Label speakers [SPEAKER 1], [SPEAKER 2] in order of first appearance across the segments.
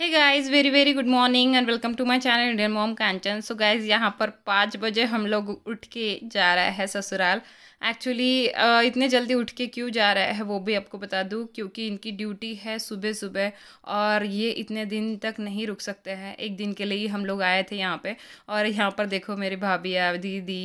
[SPEAKER 1] Hey guys very very good morning and welcome to my channel Indian mom Kanchan so guys यहाँ पर पाँच बजे हम लोग उठ के जा रहे हैं ससुराल एक्चुअली uh, इतने जल्दी उठ के क्यों जा रहे हैं वो भी आपको बता दूँ क्योंकि इनकी ड्यूटी है सुबह सुबह और ये इतने दिन तक नहीं रुक सकते हैं एक दिन के लिए ही हम लोग आए थे यहाँ पर और यहाँ पर देखो मेरी भाभी दीदी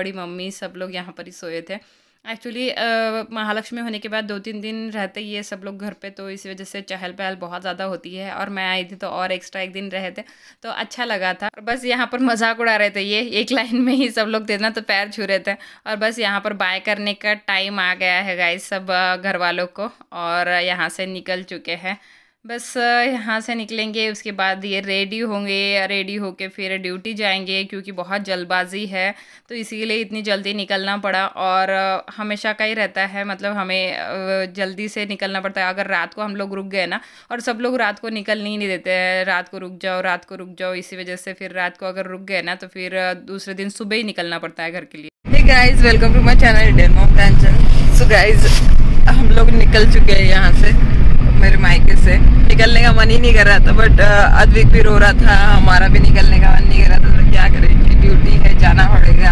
[SPEAKER 1] बड़ी मम्मी सब लोग यहाँ पर ही सोए थे एक्चुअली महालक्ष्मी होने के बाद दो तीन दिन रहते ही है सब लोग घर पे तो इसी वजह से चहल पहल बहुत ज़्यादा होती है और मैं आई थी तो और एक्स्ट्रा एक दिन रहे थे तो अच्छा लगा था और बस यहाँ पर मजाक उड़ा रहे थे ये एक लाइन में ही सब लोग देना तो पैर छू रहे थे और बस यहाँ पर बाय करने का टाइम आ गया है गाइस सब घर वालों को और यहाँ से निकल चुके हैं बस यहाँ से निकलेंगे उसके बाद ये रेडी होंगे रेडी होके फिर ड्यूटी जाएंगे क्योंकि बहुत जल्दबाजी है तो इसीलिए इतनी जल्दी निकलना पड़ा और हमेशा का ही रहता है मतलब हमें जल्दी से निकलना पड़ता है अगर रात को हम लोग रुक गए ना और सब लोग रात को निकल नहीं देते हैं रात को रुक जाओ रात को रुक जाओ इसी वजह से फिर रात को अगर रुक गए ना तो फिर दूसरे दिन सुबह ही निकलना पड़ता है घर के लिए guys welcome to my channel tension so guys हम लोग निकल चुके हैं यहाँ से मेरे माइक से निकलने का मन ही नहीं कर रहा था बट uh, अद्विक भी रो रहा था हमारा भी निकलने का मन नहीं कर रहा था तो क्या करें ड्यूटी है जाना पड़ेगा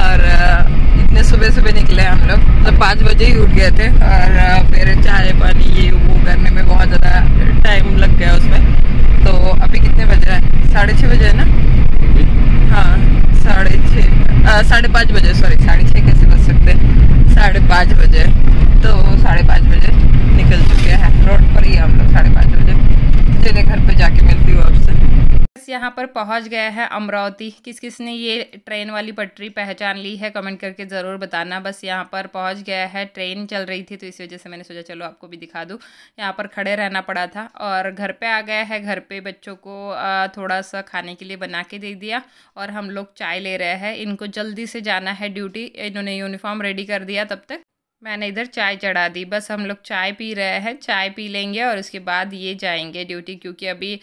[SPEAKER 1] और uh, इतने सुबह सुबह निकले हम लोग मतलब पाँच बजे ही उठ गए थे और uh, फिर चाय पानी ये वो करने में बहुत ज़्यादा टाइम लग गया उसमें तो अभी कितने बज रहे हैं साढ़े छः बजे है ना हाँ साढ़े छः साढ़े पाँच बजे सॉरी साढ़े छः कैसे बज सकते हैं साढ़े पाँच बजे तो साढ़े पाँच बजे निकल चुके हैं रोड पर ही हम लोग साढ़े पाँच बजे चले घर पे जाके मिलती हूँ आपसे यहाँ पर पहुँच गया है अमरावती किस किस ने ये ट्रेन वाली पटरी पहचान ली है कमेंट करके ज़रूर बताना बस यहाँ पर पहुँच गया है ट्रेन चल रही थी तो इस वजह से मैंने सोचा चलो आपको भी दिखा दूँ यहाँ पर खड़े रहना पड़ा था और घर पे आ गया है घर पे बच्चों को थोड़ा सा खाने के लिए बना के दे दिया और हम लोग चाय ले रहे हैं इनको जल्दी से जाना है ड्यूटी इन्होंने यूनिफॉर्म रेडी कर दिया तब तक मैंने इधर चाय चढ़ा दी बस हम लोग चाय पी रहे हैं चाय पी लेंगे और उसके बाद ये जाएंगे ड्यूटी क्योंकि अभी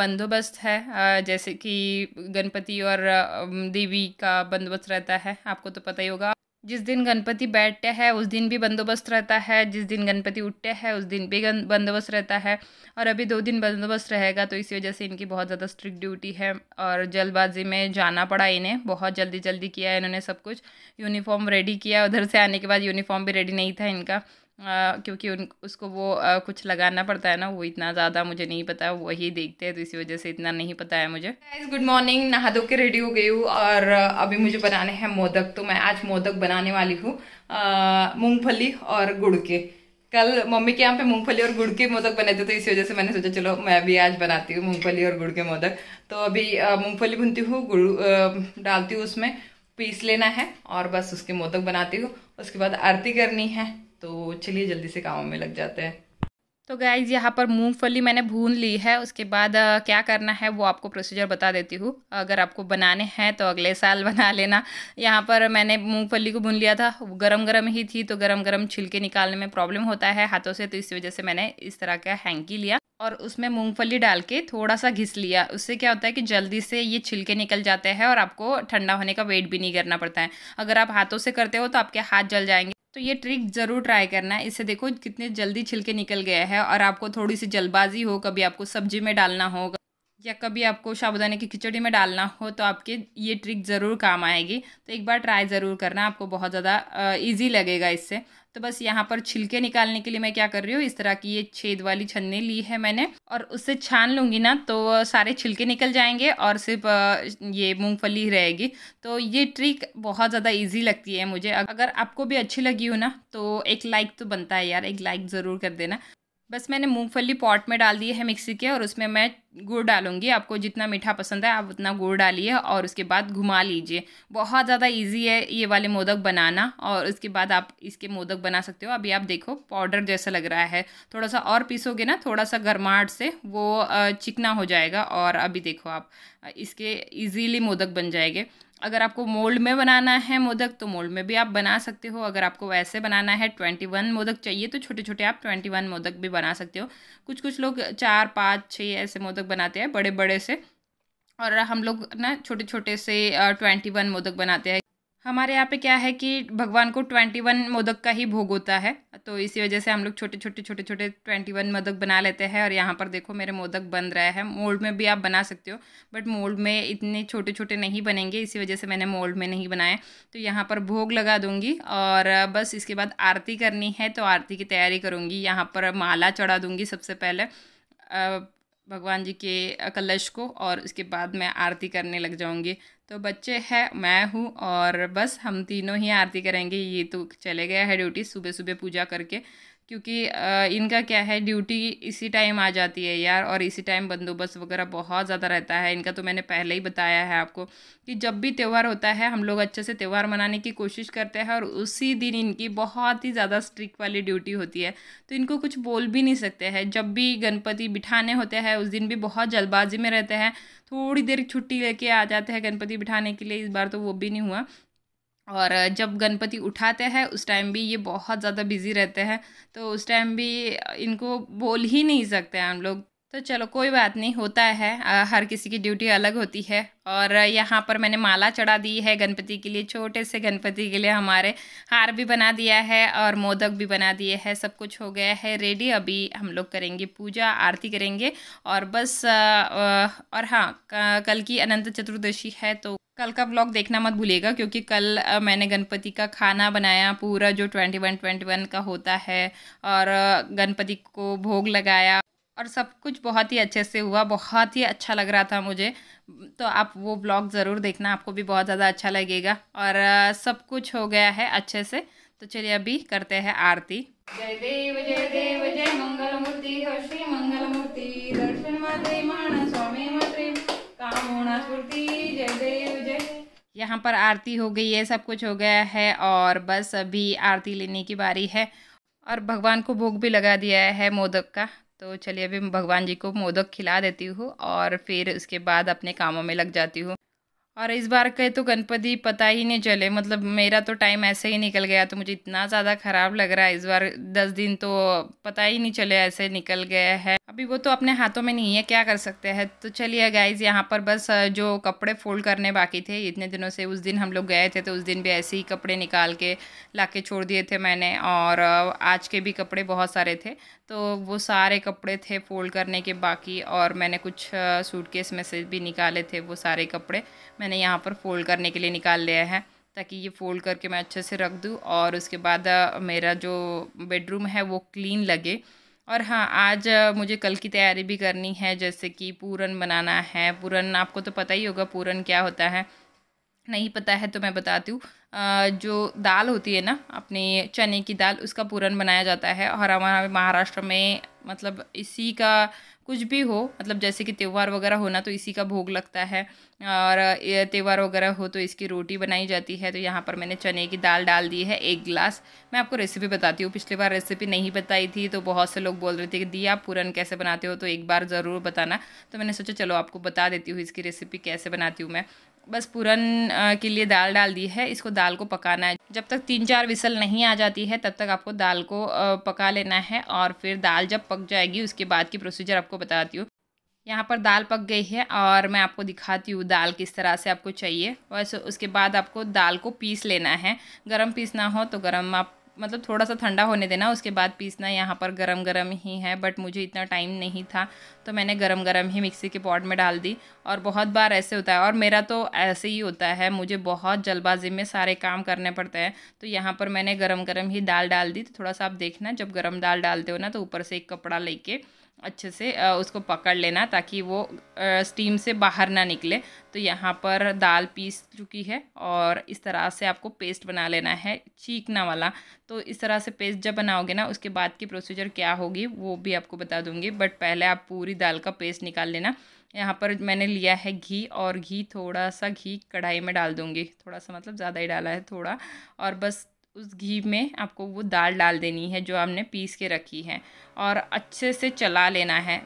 [SPEAKER 1] बंदोबस्त है जैसे कि गणपति और देवी का बंदोबस्त रहता है आपको तो पता ही होगा जिस दिन गणपति बैठते हैं उस दिन भी बंदोबस्त रहता है जिस दिन गणपति उठते हैं उस दिन भी बंदोबस्त रहता है और अभी दो दिन बंदोबस्त रहेगा तो इसी वजह से इनकी बहुत ज़्यादा स्ट्रिक्ट ड्यूटी है और जल्दबाजी में जाना पड़ा इन्हें बहुत जल्दी जल्दी किया इन्होंने सब कुछ यूनिफॉर्म रेडी किया उधर से आने के बाद यूनिफॉर्म भी रेडी नहीं था इनका क्योंकि उन उसको वो कुछ लगाना पड़ता है ना वो इतना ज़्यादा मुझे नहीं पता वही देखते हैं तो इसी वजह से इतना नहीं पता है मुझे गुड मॉर्निंग नहा धो के रेडी हो गई हूँ और अभी मुझे बनाने हैं मोदक तो मैं आज मोदक बनाने वाली हूँ मूंगफली और गुड़ के कल मम्मी के यहाँ पे मूंगफली और गुड़ के मोदक बने थे तो इसी वजह से मैंने सोचा चलो मैं भी आज बनाती हूँ मूंगफली और गुड़ के मोदक तो अभी मूंगफली भुनती हूँ गुड़ डालती हूँ उसमें पीस लेना है और बस उसके मोदक बनाती हूँ उसके बाद आरती करनी है तो चलिए जल्दी से कामों में लग जाते हैं तो गाइज यहाँ पर मूंगफली मैंने भून ली है उसके बाद आ, क्या करना है वो आपको प्रोसीजर बता देती हूँ अगर आपको बनाने हैं तो अगले साल बना लेना यहाँ पर मैंने मूंगफली को भून लिया था गरम गरम ही थी तो गरम गरम छिलके निकालने में प्रॉब्लम होता है हाथों से तो इस वजह से मैंने इस तरह का हैंकी लिया और उसमें मूंगफली डाल के थोड़ा सा घिस लिया उससे क्या होता है कि जल्दी से ये छिलके निकल जाते हैं और आपको ठंडा होने का वेट भी नहीं करना पड़ता है अगर आप हाथों से करते हो तो आपके हाथ जल जाएंगे तो ये ट्रिक ज़रूर ट्राई करना है इससे देखो कितने जल्दी छिलके निकल गया है और आपको थोड़ी सी जल्दबाजी हो कभी आपको सब्जी में डालना होगा या कभी आपको साबुदाने की खिचड़ी में डालना हो तो आपके ये ट्रिक ज़रूर काम आएगी तो एक बार ट्राई ज़रूर करना आपको बहुत ज़्यादा इजी लगेगा इससे तो बस यहाँ पर छिलके निकालने के लिए मैं क्या कर रही हूँ इस तरह की ये छेद वाली छन्नी ली है मैंने और उससे छान लूँगी ना तो सारे छिलके निकल जाएंगे और सिर्फ ये मूँगफली रहेगी तो ये ट्रिक बहुत ज़्यादा ईजी लगती है मुझे अगर आपको भी अच्छी लगी हो ना तो एक लाइक तो बनता है यार एक लाइक ज़रूर कर देना बस मैंने मूंगफली पॉट में डाल दिए है मिक्सी के और उसमें मैं गुड़ डालूंगी आपको जितना मीठा पसंद है आप उतना गुड़ डालिए और उसके बाद घुमा लीजिए बहुत ज़्यादा इजी है ये वाले मोदक बनाना और उसके बाद आप इसके मोदक बना सकते हो अभी आप देखो पाउडर जैसा लग रहा है थोड़ा सा और पीसोगे ना थोड़ा सा गर्माहट से वो चिकना हो जाएगा और अभी देखो आप इसके ईजीली मोदक बन जाएंगे अगर आपको मोल्ड में बनाना है मोदक तो मोल्ड में भी आप बना सकते हो अगर आपको वैसे बनाना है ट्वेंटी वन मोदक चाहिए तो छोटे छोटे आप ट्वेंटी वन मोदक भी बना सकते हो कुछ कुछ लोग चार पाँच छः ऐसे मोदक बनाते हैं बड़े बड़े से और हम लोग ना छोटे छोटे से ट्वेंटी वन मोदक बनाते हैं हमारे यहाँ पे क्या है कि भगवान को ट्वेंटी वन मोदक का ही भोग होता है तो इसी वजह से हम लोग छोटे छोटे छोटे छोटे ट्वेंटी वन मोदक बना लेते हैं और यहाँ पर देखो मेरे मोदक बन रहा है मोल्ड में भी आप बना सकते हो बट मोल्ड में इतने छोटे छोटे नहीं बनेंगे इसी वजह से मैंने मोल्ड में नहीं बनाए तो यहाँ पर भोग लगा दूँगी और बस इसके बाद आरती करनी है तो आरती की तैयारी करूँगी यहाँ पर माला चढ़ा दूँगी सबसे पहले भगवान जी के कलश को और उसके बाद मैं आरती करने लग जाऊंगी तो बच्चे हैं मैं हूँ और बस हम तीनों ही आरती करेंगे ये तो चले गया है ड्यूटी सुबह सुबह पूजा करके क्योंकि इनका क्या है ड्यूटी इसी टाइम आ जाती है यार और इसी टाइम बंदोबस्त वगैरह बहुत ज़्यादा रहता है इनका तो मैंने पहले ही बताया है आपको कि जब भी त्यौहार होता है हम लोग अच्छे से त्यौहार मनाने की कोशिश करते हैं और उसी दिन इनकी बहुत ही ज़्यादा स्ट्रिक्ट वाली ड्यूटी होती है तो इनको कुछ बोल भी नहीं सकते हैं जब भी गणपति बिठाने होते हैं उस दिन भी बहुत जल्दबाजी में रहते हैं थोड़ी देर छुट्टी लेके आ जाते हैं गणपति बिठाने के लिए इस बार तो वो भी नहीं हुआ और जब गणपति उठाते हैं उस टाइम भी ये बहुत ज़्यादा बिज़ी रहते हैं तो उस टाइम भी इनको बोल ही नहीं सकते हम लोग तो चलो कोई बात नहीं होता है हर किसी की ड्यूटी अलग होती है और यहाँ पर मैंने माला चढ़ा दी है गणपति के लिए छोटे से गणपति के लिए हमारे हार भी बना दिया है और मोदक भी बना दिए हैं सब कुछ हो गया है रेडी अभी हम लोग करेंगे पूजा आरती करेंगे और बस और हाँ कल की अनंत चतुर्दशी है तो कल का ब्लॉग देखना मत भूलिएगा क्योंकि कल मैंने गणपति का खाना बनाया पूरा जो ट्वेंटी वन ट्वेंटी वन का होता है और गणपति को भोग लगाया और सब कुछ बहुत ही अच्छे से हुआ बहुत ही अच्छा लग रहा था मुझे तो आप वो ब्लॉग ज़रूर देखना आपको भी बहुत ज़्यादा अच्छा लगेगा और सब कुछ हो गया है अच्छे से तो चलिए अभी करते हैं आरती जय देव जय देव जय मंगल मूर्ति हर श्री मंगल मूर्ति दर्शन स्वामी मात्री कामोना स्मृति जय देव जय यहाँ पर आरती हो गई है सब कुछ हो गया है और बस अभी आरती लेने की बारी है और भगवान को भोग भी लगा दिया है मोदक का तो चलिए अभी भगवान जी को मोदक खिला देती हूँ और फिर उसके बाद अपने कामों में लग जाती हूँ और इस बार के तो गणपति पता ही नहीं चले मतलब मेरा तो टाइम ऐसे ही निकल गया तो मुझे इतना ज़्यादा ख़राब लग रहा है इस बार दस दिन तो पता ही नहीं चले ऐसे निकल गया है अभी वो तो अपने हाथों में नहीं है क्या कर सकते हैं तो चलिए गाइज यहाँ पर बस जो कपड़े फोल्ड करने बाकी थे इतने दिनों से उस दिन हम लोग गए थे तो उस दिन भी ऐसे ही कपड़े निकाल के ला के छोड़ दिए थे मैंने और आज के भी कपड़े बहुत सारे थे तो वो सारे कपड़े थे फोल्ड करने के बाकी और मैंने कुछ सूटकेस में से भी निकाले थे वो सारे कपड़े मैंने यहाँ पर फ़ोल्ड करने के लिए निकाल लिया है ताकि ये फ़ोल्ड करके मैं अच्छे से रख दूँ और उसके बाद मेरा जो बेडरूम है वो क्लीन लगे और हाँ आज मुझे कल की तैयारी भी करनी है जैसे कि पूरन बनाना है पूरन आपको तो पता ही होगा पूरन क्या होता है नहीं पता है तो मैं बताती हूँ जो दाल होती है ना अपने चने की दाल उसका पूरन बनाया जाता है और हमारे महाराष्ट्र में मतलब इसी का कुछ भी हो मतलब जैसे कि त्यौहार वगैरह होना तो इसी का भोग लगता है और त्यौहार वगैरह हो तो इसकी रोटी बनाई जाती है तो यहाँ पर मैंने चने की दाल डाल दी है एक गिलास मैं आपको रेसिपी बताती हूँ पिछली बार रेसिपी नहीं बताई थी तो बहुत से लोग बोल रहे थे कि दी आप पूरन कैसे बनाते हो तो एक बार ज़रूर बताना तो मैंने सोचा चलो आपको बता देती हूँ इसकी रेसिपी कैसे बनाती हूँ मैं बस पूरन के लिए दाल डाल दी है इसको दाल को पकाना है जब तक तीन चार विसल नहीं आ जाती है तब तक आपको दाल को पका लेना है और फिर दाल जब पक जाएगी उसके बाद की प्रोसीजर आपको बताती हूँ यहाँ पर दाल पक गई है और मैं आपको दिखाती हूँ दाल किस तरह से आपको चाहिए वैसे उसके बाद आपको दाल को पीस लेना है गरम पीसना हो तो गरम आप मतलब थोड़ा सा ठंडा होने देना उसके बाद पीसना यहाँ पर गरम गरम ही है बट मुझे इतना टाइम नहीं था तो मैंने गरम गरम ही मिक्सी के पॉट में डाल दी और बहुत बार ऐसे होता है और मेरा तो ऐसे ही होता है मुझे बहुत जल्दबाजी में सारे काम करने पड़ते हैं तो यहाँ पर मैंने गरम गरम ही दाल डाल दी तो थोड़ा सा आप देखना जब गरम दाल डालते हो ना तो ऊपर से एक कपड़ा लेके अच्छे से उसको पकड़ लेना ताकि वो स्टीम से बाहर ना निकले तो यहाँ पर दाल पीस चुकी है और इस तरह से आपको पेस्ट बना लेना है चीकना वाला तो इस तरह से पेस्ट जब बनाओगे ना उसके बाद की प्रोसीजर क्या होगी वो भी आपको बता दूँगी बट पहले आप पूरी दाल का पेस्ट निकाल लेना यहाँ पर मैंने लिया है घी और घी थोड़ा सा घी कढ़ाई में डाल दूँगी थोड़ा सा मतलब ज़्यादा ही डाला है थोड़ा और बस उस घी में आपको वो दाल डाल देनी है जो हमने पीस के रखी है और अच्छे से चला लेना है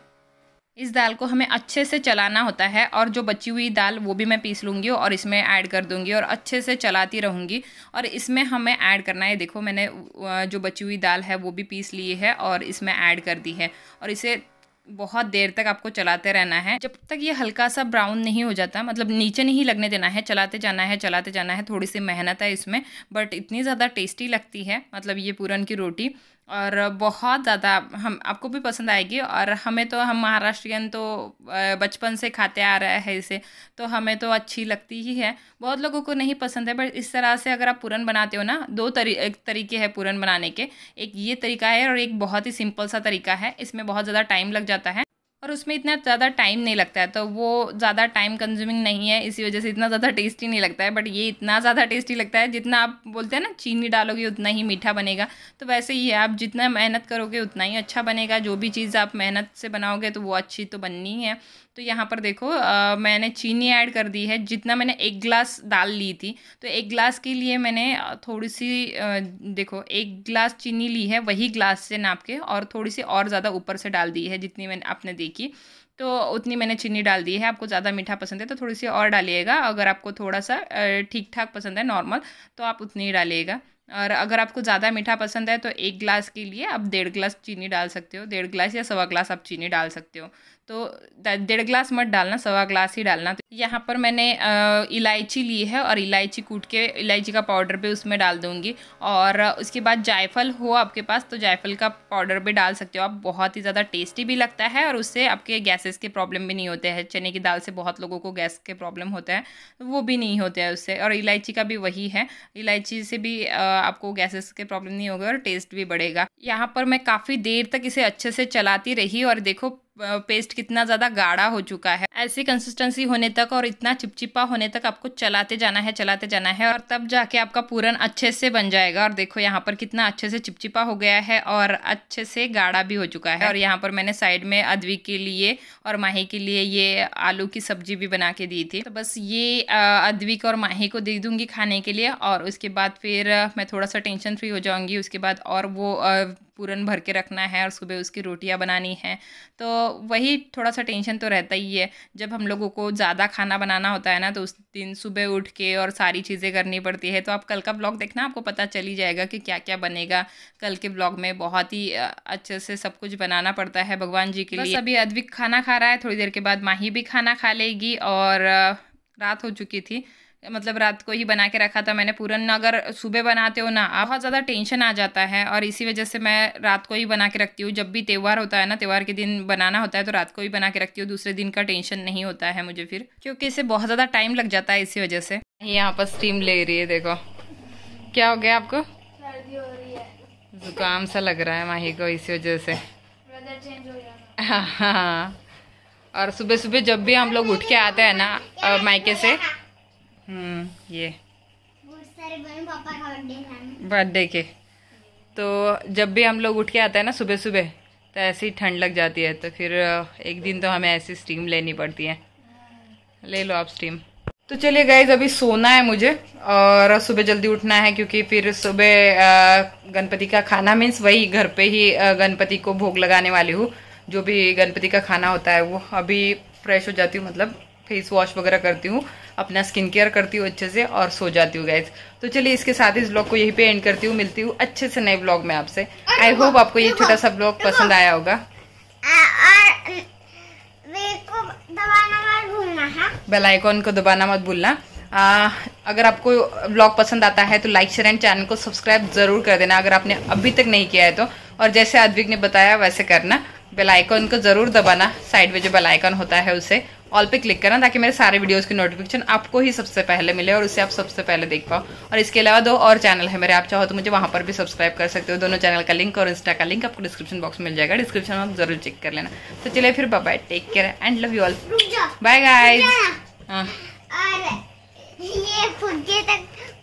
[SPEAKER 1] इस दाल को हमें अच्छे से चलाना होता है और जो बची हुई दाल वो भी मैं पीस लूँगी और इसमें ऐड कर दूँगी और अच्छे से चलाती रहूँगी और इसमें हमें ऐड करना है देखो मैंने जो बची हुई दाल है वो भी पीस ली है और इसमें ऐड कर दी है और इसे बहुत देर तक आपको चलाते रहना है जब तक ये हल्का सा ब्राउन नहीं हो जाता मतलब नीचे नहीं लगने देना है चलाते जाना है चलाते जाना है थोड़ी सी मेहनत है इसमें बट इतनी ज़्यादा टेस्टी लगती है मतलब ये पूरन की रोटी और बहुत ज़्यादा हम आपको भी पसंद आएगी और हमें तो हम महाराष्ट्रियन तो बचपन से खाते आ रहे हैं इसे तो हमें तो अच्छी लगती ही है बहुत लोगों को नहीं पसंद है बट इस तरह से अगर आप पूरन बनाते हो ना दो तरी एक तरीके हैं पूरन बनाने के एक ये तरीका है और एक बहुत ही सिंपल सा तरीका है इसमें बहुत ज़्यादा टाइम लग जाता है और उसमें इतना ज़्यादा टाइम नहीं लगता है तो वो ज़्यादा टाइम कंज्यूमिंग नहीं है इसी वजह से इतना ज़्यादा टेस्टी नहीं लगता है बट ये इतना ज़्यादा टेस्टी लगता है जितना आप बोलते हैं ना चीनी डालोगे उतना ही मीठा बनेगा तो वैसे ही है आप जितना मेहनत करोगे उतना ही अच्छा बनेगा जो भी चीज़ आप मेहनत से बनाओगे तो वो अच्छी तो बननी है तो यहाँ पर देखो आ, मैंने चीनी ऐड कर दी है जितना मैंने एक गिलास दाल ली थी तो एक ग्लास के लिए मैंने थोड़ी सी आ, देखो एक ग्लास चीनी ली है वही ग्लास से नाप के और थोड़ी सी और ज़्यादा ऊपर से डाल दी है जितनी मैंने आपने देखी तो उतनी मैंने चीनी डाल दी है आपको ज़्यादा मीठा पसंद है तो थोड़ी सी और डालिएगा अगर आपको थोड़ा सा ठीक ठाक पसंद है नॉर्मल तो आप उतनी ही डालिएगा और अगर आपको ज़्यादा मीठा पसंद है तो एक ग्लास के लिए आप डेढ़ गिलास चीनी डाल सकते हो डेढ़ गिलास या सवा ग्लास आप चीनी डाल सकते हो तो डेढ़ ग्लास मत डालना सवा ग्लास ही डालना तो यहाँ पर मैंने इलायची ली है और इलायची कूट के इलायची का पाउडर भी उसमें डाल दूँगी और उसके बाद जायफल हो आपके पास तो जायफल का पाउडर भी डाल सकते हो आप बहुत ही ज़्यादा टेस्टी भी लगता है और उससे आपके गैसेस के प्रॉब्लम भी नहीं होते हैं चने की दाल से बहुत लोगों को गैस के प्रॉब्लम होता है तो वो भी नहीं होते हैं उससे और इलायची का भी वही है इलायची से भी आपको गैसेस के प्रॉब्लम नहीं होगा और टेस्ट भी बढ़ेगा यहाँ पर मैं काफ़ी देर तक इसे अच्छे से चलाती रही और देखो पेस्ट कितना ज़्यादा गाढ़ा हो चुका है ऐसी कंसिस्टेंसी होने तक और इतना चिपचिपा होने तक आपको चलाते जाना है चलाते जाना है और तब जाके आपका पूरन अच्छे से बन जाएगा और देखो यहाँ पर कितना अच्छे से चिपचिपा हो गया है और अच्छे से गाढ़ा भी हो चुका है और यहाँ पर मैंने साइड में अदवी के लिए और माही के लिए ये आलू की सब्जी भी बना के दी थी तो बस ये अदविक और माही को दे दूँगी खाने के लिए और उसके बाद फिर मैं थोड़ा सा टेंशन फ्री हो जाऊँगी उसके बाद और वो पूरन भर के रखना है और सुबह उसकी रोटियां बनानी है तो वही थोड़ा सा टेंशन तो रहता ही है जब हम लोगों को ज़्यादा खाना बनाना होता है ना तो उस दिन सुबह उठ के और सारी चीज़ें करनी पड़ती है तो आप कल का ब्लॉग देखना आपको पता चली जाएगा कि क्या क्या बनेगा कल के ब्लॉग में बहुत ही अच्छे से सब कुछ बनाना पड़ता है भगवान जी के लिए अभी अद्विक खाना खा रहा है थोड़ी देर के बाद माही भी खाना खा लेगी और रात हो चुकी थी मतलब रात को ही बना के रखा था मैंने पूरन अगर सुबह बनाते हो ना बहुत ज़्यादा टेंशन आ जाता है और इसी वजह से मैं रात को ही बना के रखती हूँ जब भी त्यौहार होता है ना त्यौहार के दिन बनाना होता है तो रात को ही बना के रखती हूँ दूसरे दिन का टेंशन नहीं होता है मुझे फिर क्योंकि इसे बहुत ज़्यादा टाइम लग जाता है इसी वजह से यहाँ पर स्टीम ले रही है देखो क्या हो गया आपको जुकाम सा लग रहा है माही को इसी वजह से हाँ, हाँ और सुबह सुबह जब भी हम लोग उठ के आते हैं ना मायके से हम्म, ये बर्थडे के तो जब भी हम लोग उठ के आते हैं ना सुबह सुबह तो ऐसी ठंड लग जाती है तो फिर एक दिन तो हमें ऐसी स्टीम लेनी पड़ती है ले लो आप स्टीम तो चलिए गाइज अभी सोना है मुझे और सुबह जल्दी उठना है क्योंकि फिर सुबह गणपति का खाना मीन्स वही घर पे ही गणपति को भोग लगाने वाली हूँ जो भी गणपति का खाना होता है वो अभी फ्रेश हो जाती हूँ मतलब फेस वॉश वगैरह करती हूँ अपना स्किन केयर करती हूँ अच्छे से और सो जाती हूँ गाइज तो चलिए इसके साथ इस ब्लॉग को यहीं पे एंड करती हूँ मिलती हूँ अच्छे से नए ब्लॉग में आपसे आई होप आपको ये छोटा सा ब्लॉग पसंद आया होगा बेल आइकॉन हाँ? को दबाना मत भूलना आ, अगर आपको ब्लॉग पसंद आता है तो लाइक शेयर एंड चैनल को सब्सक्राइब जरूर कर देना अगर आपने अभी तक नहीं किया है तो और जैसे आदविक ने बताया वैसे करना बेल आइकॉन को जरूर दबाना साइड में जो बेल आइकॉन होता है उसे ऑल पे क्लिक करना ताकि मेरे सारे वीडियोस की नोटिफिकेशन आपको ही सबसे पहले मिले और उसे आप सबसे पहले देख पाओ और इसके अलावा दो और चैनल है मेरे आप चाहो तो मुझे वहाँ पर भी सब्सक्राइब कर सकते हो दोनों चैनल का लिंक और इंस्टा का लिंक आपको डिस्क्रिप्शन बॉक्स में मिल जाएगा डिस्क्रिप्शन में आप जरूर चेक कर लेना तो चलिए फिर bye take care and love you all bye guys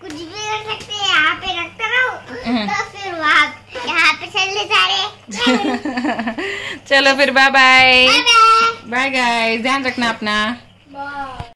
[SPEAKER 1] कुछ भी रख सकते हैं यहाँ पे रखते रहो हम्म। तो फिर वहाँ यहाँ पे चल सारे चलो फिर बाय बाय बाय गाइस ध्यान रखना अपना